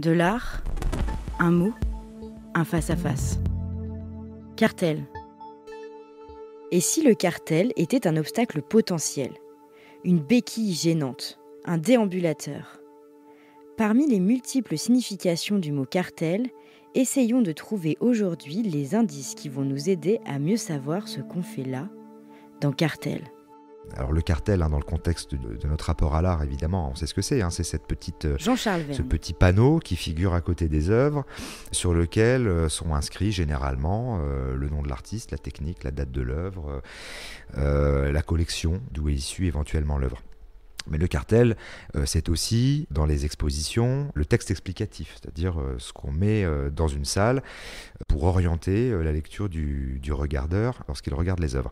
De l'art, un mot, un face-à-face. Cartel. Et si le cartel était un obstacle potentiel Une béquille gênante Un déambulateur Parmi les multiples significations du mot cartel, essayons de trouver aujourd'hui les indices qui vont nous aider à mieux savoir ce qu'on fait là, dans cartel. Alors le cartel, hein, dans le contexte de, notre rapport à l'art, évidemment, on sait ce que c'est. Hein, c'est cette petite, euh, ce petit panneau qui figure à côté des œuvres, sur lequel euh, sont inscrits généralement euh, le nom de l'artiste, la technique, la date de l'œuvre, la collection d'où est issue éventuellement l'œuvre. Mais le cartel, euh, c'est aussi, dans les expositions, le texte explicatif, c'est-à-dire euh, ce qu'on met euh, dans une salle pour orienter la lecture du, regardeur lorsqu'il regarde les œuvres.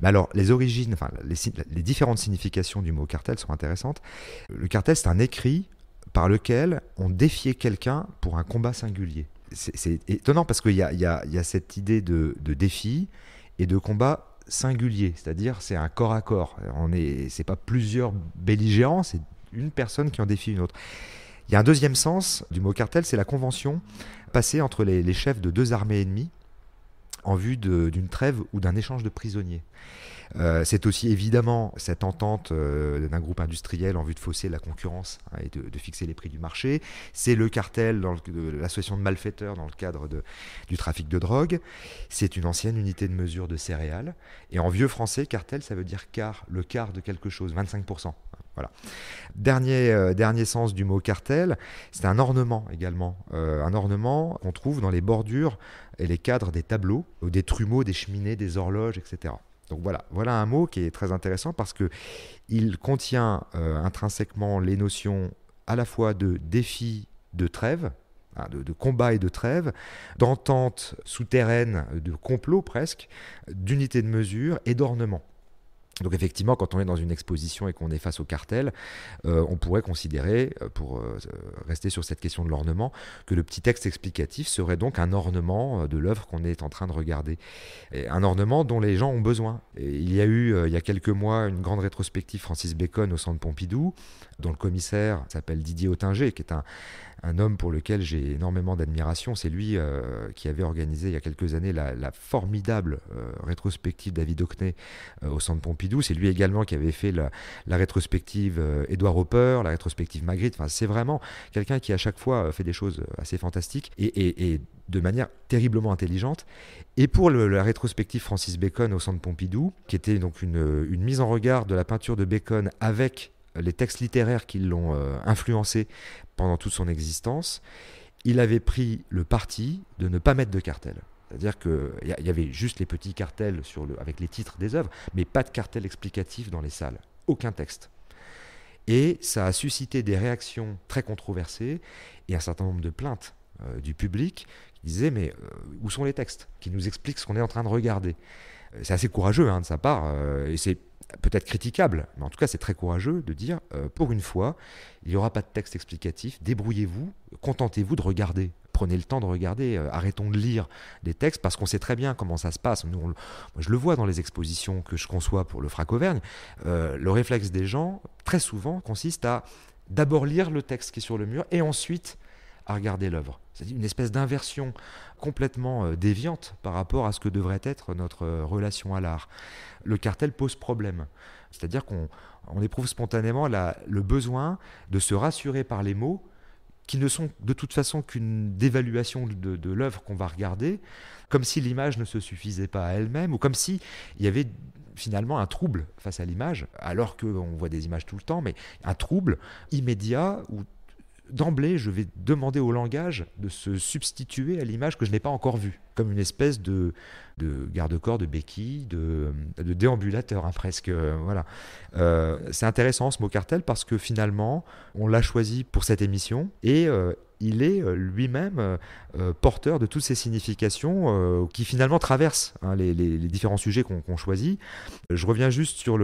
Mais alors, les origines, enfin, les, différentes significations du mot cartel sont intéressantes. Le cartel, c'est un écrit par lequel on défiait quelqu'un pour un combat singulier. C'est étonnant parce qu'il y, a, cette idée de, de défi et de combat singulier, c'est-à-dire c'est un corps à corps. On est, c'est pas plusieurs belligérants, c'est une personne qui en défie une autre. Il y a un deuxième sens du mot cartel, c'est la convention passée entre les chefs de deux armées ennemies en vue d'une trêve ou d'un échange de prisonniers. Euh, c'est aussi évidemment cette entente euh, d'un groupe industriel en vue de fausser la concurrence hein, et de, fixer les prix du marché. C'est le cartel, dans l'association de malfaiteurs dans le cadre du trafic de drogue. C'est une ancienne unité de mesure de céréales. Et en vieux français, cartel, ça veut dire quart, le quart de quelque chose, 25%. Hein, voilà. Euh, dernier, sens du mot cartel, c'est un ornement également, un ornement qu'on trouve dans les bordures et les cadres des tableaux, des trumeaux, des cheminées, des horloges, etc. Donc voilà, voilà un mot qui est très intéressant parce que il contient euh, intrinsèquement les notions à la fois de défi, de trêve, hein, de, de, combat et de trêve, d'entente souterraine, de complot presque, d'unité de mesure et d'ornement. Donc effectivement, quand on est dans une exposition et qu'on est face au cartel, euh, on pourrait considérer, euh, pour euh, rester sur cette question de l'ornement, que le petit texte explicatif serait donc un ornement de l'œuvre qu'on est en train de regarder. un ornement dont les gens ont besoin. il y a eu, il y a quelques mois, une grande rétrospective Francis Bacon au Centre Pompidou dont le commissaire s'appelle Didier Ottinger, qui est un, homme pour lequel j'ai énormément d'admiration. C'est lui euh, qui avait organisé il y a quelques années la, formidable euh, rétrospective David Hockney euh, au Centre Pompidou. C'est lui également qui avait fait la, rétrospective edouard Hopper, la rétrospective Magritte. Enfin, c'est vraiment quelqu'un qui à chaque fois fait des choses assez fantastiques et, de manière terriblement intelligente. Et pour la rétrospective Francis Bacon au Centre Pompidou, qui était donc une, une mise en regard de la peinture de Bacon avec les textes littéraires qui l'ont euh, influencé pendant toute son existence, il avait pris le parti de ne pas mettre de cartel. C'est-à-dire qu'il y avait juste les petits cartels avec les titres des œuvres, mais pas de cartel explicatif dans les salles. Aucun texte. Et ça a suscité des réactions très controversées et un certain nombre de plaintes euh, du public qui disaient Mais euh, où sont les textes qui nous expliquent ce qu'on est en train de regarder C'est assez courageux hein, de sa part. et c'est peut-être critiquable, mais en tout cas c'est très courageux de dire, euh, pour une fois, il n'y aura pas de texte explicatif, débrouillez-vous, contentez-vous de regarder. Prenez le temps de regarder, euh, arrêtons de lire des textes parce qu'on sait très bien comment ça se passe. je le vois dans les expositions que je conçois pour le Frac Auvergne. Euh, le réflexe des gens, très souvent, consiste à d'abord lire le texte qui est sur le mur et ensuite regarder l'œuvre. C'est une espèce d'inversion complètement euh, déviante par rapport à ce que devrait être notre euh, relation à l'art. Le cartel pose problème. C'est-à-dire qu'on éprouve spontanément le besoin de se rassurer par les mots qui ne sont de toute façon qu'une dévaluation de, de l'œuvre qu'on va regarder, comme si l'image ne se suffisait pas à elle-même, ou comme si il y avait finalement un trouble face à l'image, alors qu'on voit des images tout le temps, mais un trouble immédiat où d'emblée, je vais demander au langage de se substituer à l'image que je n'ai pas encore vue, comme une espèce de, garde-corps, de béquille, de, déambulateur hein, presque. Euh, voilà. Euh, c'est intéressant ce mot cartel parce que finalement, on l'a choisi pour cette émission et euh, il est euh, lui-même euh, euh, porteur de toutes ces significations qui finalement traversent hein, les, différents sujets qu'on choisit. Je reviens juste sur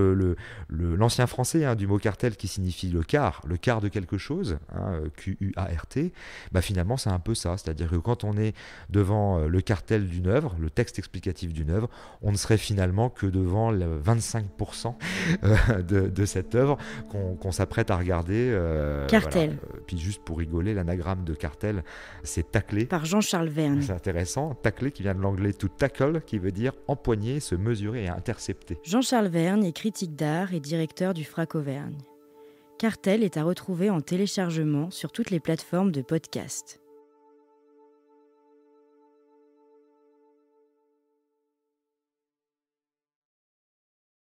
l'ancien français hein, du mot cartel qui signifie le quart, le quart de quelque chose, hein, Q-U-A-R-T. Bah finalement, c'est un peu ça. C'est-à-dire que quand on est devant le cartel d'une œuvre, le texte explicatif d'une œuvre, on ne serait finalement que devant le 25% Euh, de, cette œuvre qu'on s'apprête à regarder. Euh, cartel. Euh, puis juste pour rigoler, l'anagramme de cartel, c'est taclé. Par Jean-Charles Verne. C'est intéressant. Taclé qui vient de l'anglais to tackle, qui veut dire empoigner, se mesurer et intercepter. Jean-Charles Verne est critique d'art et directeur du Frac Auvergne. Cartel est à retrouver en téléchargement sur toutes les plateformes de podcast.